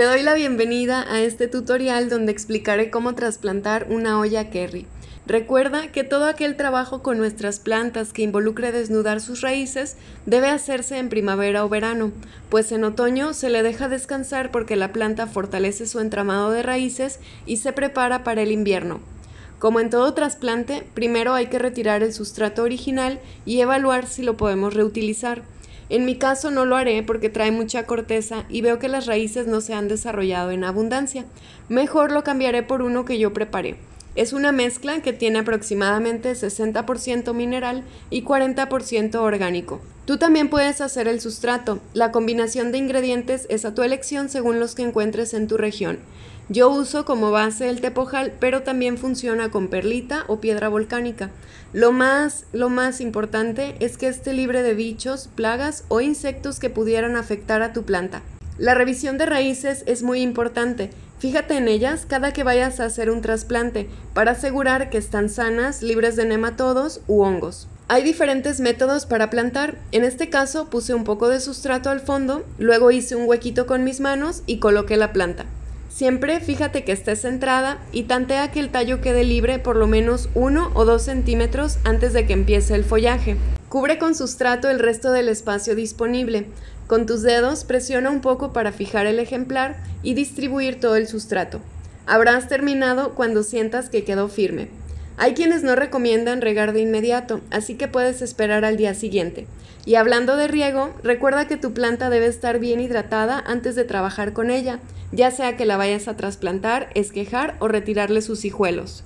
Te doy la bienvenida a este tutorial donde explicaré cómo trasplantar una olla Kerry. Recuerda que todo aquel trabajo con nuestras plantas que involucre desnudar sus raíces debe hacerse en primavera o verano, pues en otoño se le deja descansar porque la planta fortalece su entramado de raíces y se prepara para el invierno. Como en todo trasplante, primero hay que retirar el sustrato original y evaluar si lo podemos reutilizar. En mi caso no lo haré porque trae mucha corteza y veo que las raíces no se han desarrollado en abundancia. Mejor lo cambiaré por uno que yo preparé. Es una mezcla que tiene aproximadamente 60% mineral y 40% orgánico. Tú también puedes hacer el sustrato. La combinación de ingredientes es a tu elección según los que encuentres en tu región. Yo uso como base el tepojal, pero también funciona con perlita o piedra volcánica. Lo más, lo más importante es que esté libre de bichos, plagas o insectos que pudieran afectar a tu planta. La revisión de raíces es muy importante. Fíjate en ellas cada que vayas a hacer un trasplante para asegurar que están sanas, libres de nematodos u hongos. Hay diferentes métodos para plantar. En este caso puse un poco de sustrato al fondo, luego hice un huequito con mis manos y coloqué la planta. Siempre fíjate que esté centrada y tantea que el tallo quede libre por lo menos 1 o 2 centímetros antes de que empiece el follaje. Cubre con sustrato el resto del espacio disponible. Con tus dedos presiona un poco para fijar el ejemplar y distribuir todo el sustrato. Habrás terminado cuando sientas que quedó firme. Hay quienes no recomiendan regar de inmediato, así que puedes esperar al día siguiente. Y hablando de riego, recuerda que tu planta debe estar bien hidratada antes de trabajar con ella, ya sea que la vayas a trasplantar, esquejar o retirarle sus hijuelos.